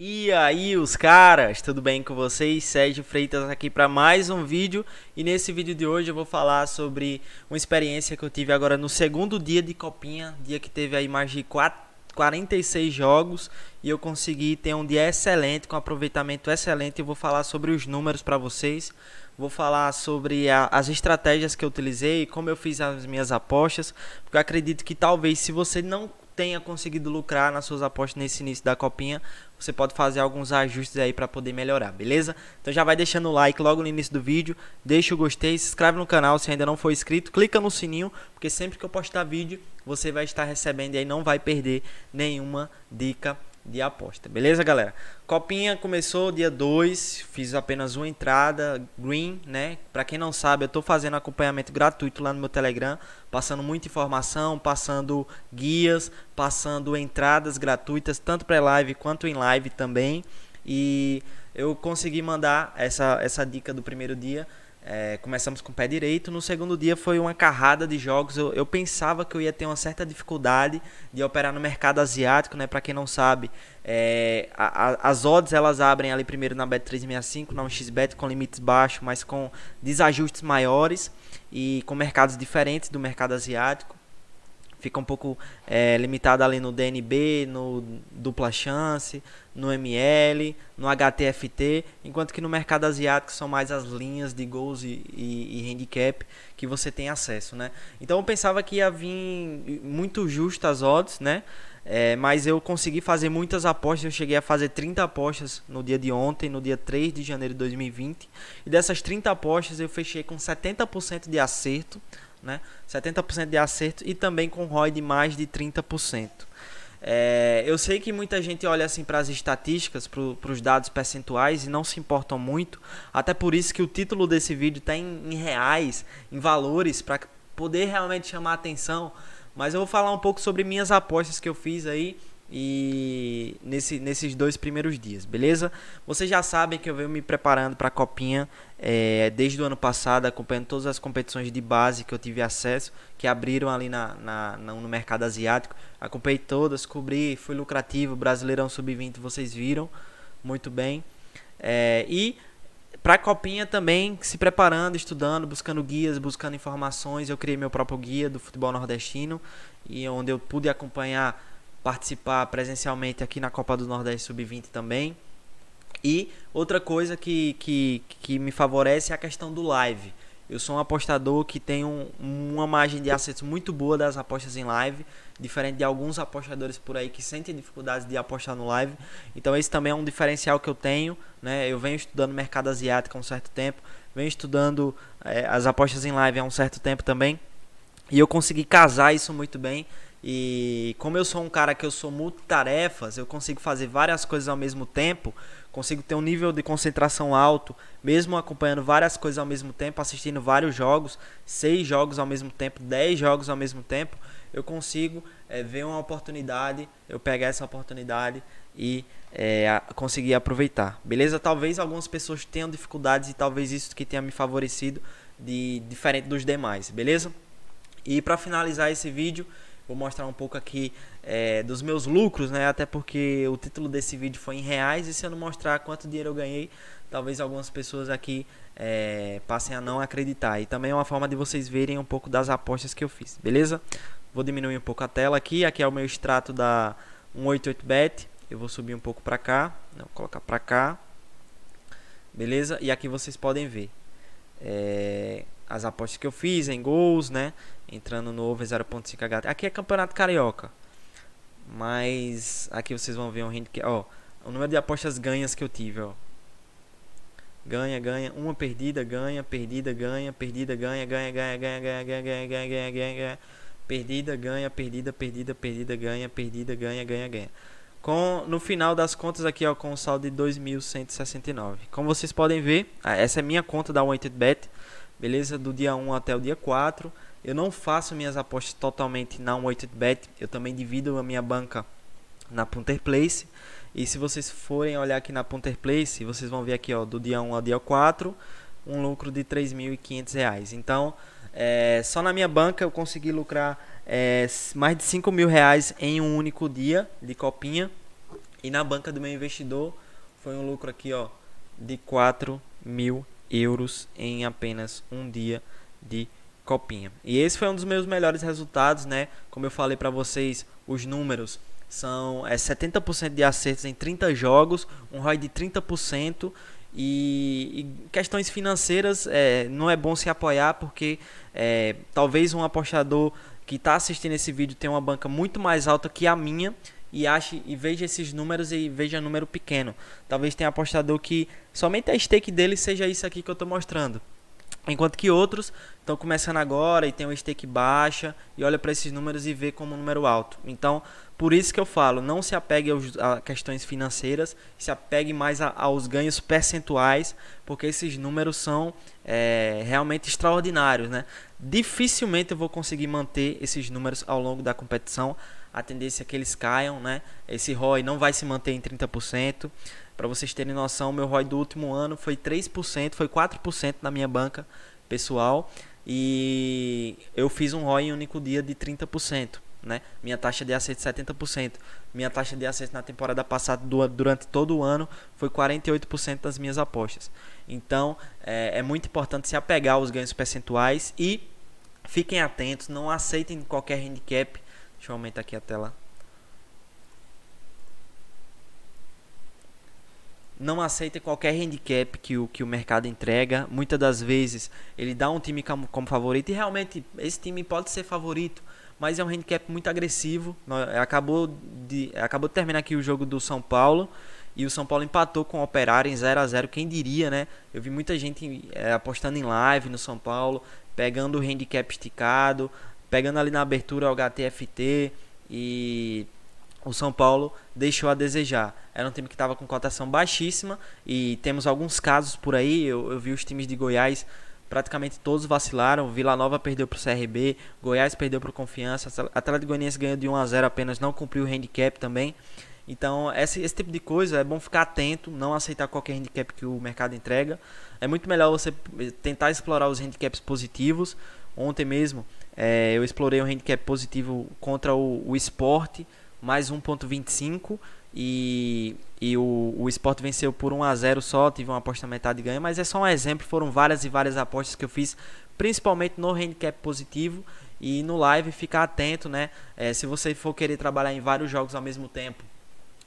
E aí, os caras, tudo bem com vocês? Sérgio Freitas aqui para mais um vídeo. E nesse vídeo de hoje eu vou falar sobre uma experiência que eu tive agora no segundo dia de copinha, dia que teve aí mais de 4, 46 jogos e eu consegui ter um dia excelente, com aproveitamento excelente. Eu vou falar sobre os números para vocês. Vou falar sobre a, as estratégias que eu utilizei, como eu fiz as minhas apostas, porque eu acredito que talvez se você não tenha conseguido lucrar nas suas apostas nesse início da copinha, você pode fazer alguns ajustes aí para poder melhorar, beleza? Então já vai deixando o like logo no início do vídeo, deixa o gostei, se inscreve no canal se ainda não for inscrito, clica no sininho, porque sempre que eu postar vídeo, você vai estar recebendo e aí não vai perder nenhuma dica de aposta. Beleza, galera? Copinha começou dia 2, fiz apenas uma entrada, green, né? Para quem não sabe, eu tô fazendo acompanhamento gratuito lá no meu Telegram, passando muita informação, passando guias, passando entradas gratuitas, tanto pré-live quanto em live também. E eu consegui mandar essa, essa dica do primeiro dia. É, começamos com o pé direito. No segundo dia foi uma carrada de jogos. Eu, eu, pensava que eu ia ter uma certa dificuldade de operar no mercado asiático, né? Para quem não sabe, é, a, a, as odds elas abrem ali primeiro na Bet365, na 1xBet com limites baixos, mas com desajustes maiores e com mercados diferentes do mercado asiático. Fica um pouco é, limitado ali no DNB, no dupla chance, no ML, no HTFT, enquanto que no mercado asiático são mais as linhas de gols e, e, e handicap que você tem acesso, né? Então eu pensava que ia vir muito justas odds, né? É, mas eu consegui fazer muitas apostas, eu cheguei a fazer 30 apostas no dia de ontem, no dia 3 de janeiro de 2020. E dessas 30 apostas eu fechei com 70% de acerto, né? 70% de acerto e também com ROI de mais de 30%. É, eu sei que muita gente olha assim para as estatísticas, para os dados percentuais e não se importam muito. Até por isso que o título desse vídeo está em, em reais, em valores, para poder realmente chamar atenção. Mas eu vou falar um pouco sobre minhas apostas que eu fiz aí e nesse, nesses dois primeiros dias, beleza? Vocês já sabem que eu venho me preparando para a copinha é, desde o ano passado, acompanhando todas as competições de base que eu tive acesso, que abriram ali na, na, no mercado asiático. Acompanhei todas, cobri, fui lucrativo, Brasileirão Sub-20, vocês viram muito bem. É, e para a copinha também, se preparando, estudando, buscando guias, buscando informações, eu criei meu próprio guia do futebol nordestino e onde eu pude acompanhar participar presencialmente aqui na Copa do Nordeste Sub-20 também. E outra coisa que, que, que me favorece é a questão do live. Eu sou um apostador que tem um, uma margem de acesso muito boa das apostas em live, diferente de alguns apostadores por aí que sentem dificuldades de apostar no live. Então esse também é um diferencial que eu tenho, né? Eu venho estudando mercado asiático há um certo tempo, venho estudando é, as apostas em live há um certo tempo também, e eu consegui casar isso muito bem e como eu sou um cara que eu sou multitarefas, eu consigo fazer várias coisas ao mesmo tempo, consigo ter um nível de concentração alto, mesmo acompanhando várias coisas ao mesmo tempo, assistindo vários jogos, seis jogos ao mesmo tempo, dez jogos ao mesmo tempo, eu consigo é, ver uma oportunidade, eu pegar essa oportunidade e é, conseguir aproveitar. Beleza? Talvez algumas pessoas tenham dificuldades e talvez isso que tenha me favorecido de diferente dos demais, beleza? E para finalizar esse vídeo, Vou mostrar um pouco aqui é, dos meus lucros, né? Até porque o título desse vídeo foi em reais e se eu não mostrar quanto dinheiro eu ganhei, talvez algumas pessoas aqui é, passem a não acreditar. E também é uma forma de vocês verem um pouco das apostas que eu fiz, beleza? Vou diminuir um pouco a tela aqui. Aqui é o meu extrato da 188bet. Eu vou subir um pouco para cá, não, vou colocar para cá, beleza? E aqui vocês podem ver. É, as apostas que eu fiz em gols, né? Entrando no over 0.5H. Aqui é campeonato carioca. Mas aqui vocês vão ver um handicap. Ó, o número de apostas ganhas que eu tive, ó. Ganha, ganha, uma perdida, ganha, perdida, ganha, perdida, ganha, ganha, ganha, ganha, ganha, ganha, ganha, ganha, ganha, ganha, ganha. Perdida, ganha, perdida, perdida, perdida, ganha, perdida, ganha, ganha, ganha. Com, no final das contas aqui, ó, com um saldo de 2.169. Como vocês podem ver, essa é minha conta da WantedBet beleza? Do dia 1 até o dia 4. Eu não faço minhas apostas totalmente na 18 bet eu também divido a minha banca na Punter Place. E se vocês forem olhar aqui na Punter Place, vocês vão ver aqui, ó, do dia 1 ao dia 4, um lucro de R$ 3.500. Então, é, só na minha banca eu consegui lucrar é, mais de R$ mil reais em um único dia de copinha. E na banca do meu investidor foi um lucro aqui, ó, de R$ mil euros em apenas um dia de copinha. E esse foi um dos meus melhores resultados, né? Como eu falei para vocês, os números são é, 70% de acertos em 30 jogos, um ROI de 30%. E, e questões financeiras é, não é bom se apoiar porque é, talvez um apostador que está assistindo esse vídeo tenha uma banca muito mais alta que a minha e ache e veja esses números e veja número pequeno. Talvez tenha apostador que somente a stake dele seja isso aqui que eu estou mostrando. Enquanto que outros estão começando agora e tem uma stake baixa e olha para esses números e vê como um número alto. Então, por isso que eu falo, não se apegue aos, a questões financeiras, se apegue mais a, aos ganhos percentuais, porque esses números são é, realmente extraordinários, né? Dificilmente eu vou conseguir manter esses números ao longo da competição, a tendência é que eles caiam, né? Esse ROI não vai se manter em 30%. Para vocês terem noção, meu ROI do último ano foi 3%, foi 4% na minha banca pessoal e eu fiz um ROI em um único dia de 30%. Né? Minha taxa de acerto 70%. Minha taxa de acerto na temporada passada durante todo o ano foi 48% das minhas apostas. Então é, é, muito importante se apegar aos ganhos percentuais e fiquem atentos, não aceitem qualquer handicap Deixa eu aumentar aqui a tela. Não aceita qualquer handicap que o, que o mercado entrega. Muitas das vezes ele dá um time como, como favorito. E realmente esse time pode ser favorito mas é um handicap muito agressivo. Acabou de, acabou de terminar aqui o jogo do São Paulo e o São Paulo empatou com o Operário em 0 a 0 Quem diria, né? Eu vi muita gente é, apostando em live no São Paulo, pegando o handicap esticado, pegando ali na abertura o HTFT e o São Paulo deixou a desejar. Era um time que estava com cotação baixíssima e temos alguns casos por aí. Eu, eu, vi os times de Goiás praticamente todos vacilaram. Vila Nova perdeu para o CRB, Goiás perdeu para o Confiança, Atlético Goianiense ganhou de 1 a 0 apenas, não cumpriu o handicap também. Então, esse, esse tipo de coisa é bom ficar atento, não aceitar qualquer handicap que o mercado entrega. É muito melhor você tentar explorar os handicaps positivos, Ontem mesmo é, eu explorei um handicap positivo contra o, o esporte, mais 1.25 e, e o, o esporte venceu por 1 a 0 só, tive uma aposta metade ganha, mas é só um exemplo, foram várias e várias apostas que eu fiz, principalmente no handicap positivo e no live ficar atento, né? É, se você for querer trabalhar em vários jogos ao mesmo tempo,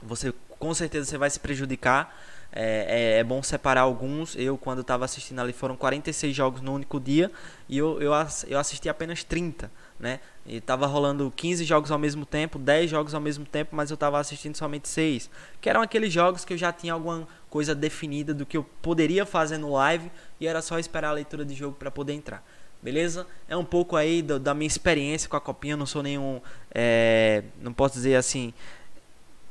você com certeza você vai se prejudicar. É, é, é, bom separar alguns. Eu, quando estava assistindo ali, foram 46 jogos no único dia e eu, eu, eu assisti apenas 30, né? E estava rolando 15 jogos ao mesmo tempo, 10 jogos ao mesmo tempo, mas eu estava assistindo somente 6. Que eram aqueles jogos que eu já tinha alguma coisa definida do que eu poderia fazer no live e era só esperar a leitura de jogo para poder entrar. Beleza? É um pouco aí do, da minha experiência com a copinha. Eu não sou nenhum. É, não posso dizer assim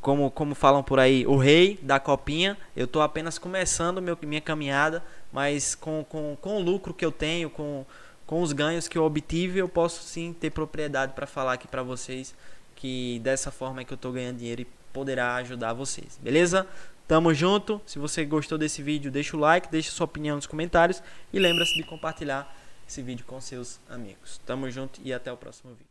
como, como falam por aí, o rei da copinha. Eu estou apenas começando meu, minha caminhada, mas com, com, com o lucro que eu tenho, com, com os ganhos que eu obtive, eu posso sim ter propriedade para falar aqui para vocês que dessa forma é que eu estou ganhando dinheiro e poderá ajudar vocês, beleza? Tamo junto. Se você gostou desse vídeo, deixa o like, deixa sua opinião nos comentários e lembra-se de compartilhar esse vídeo com seus amigos. Tamo junto e até o próximo vídeo.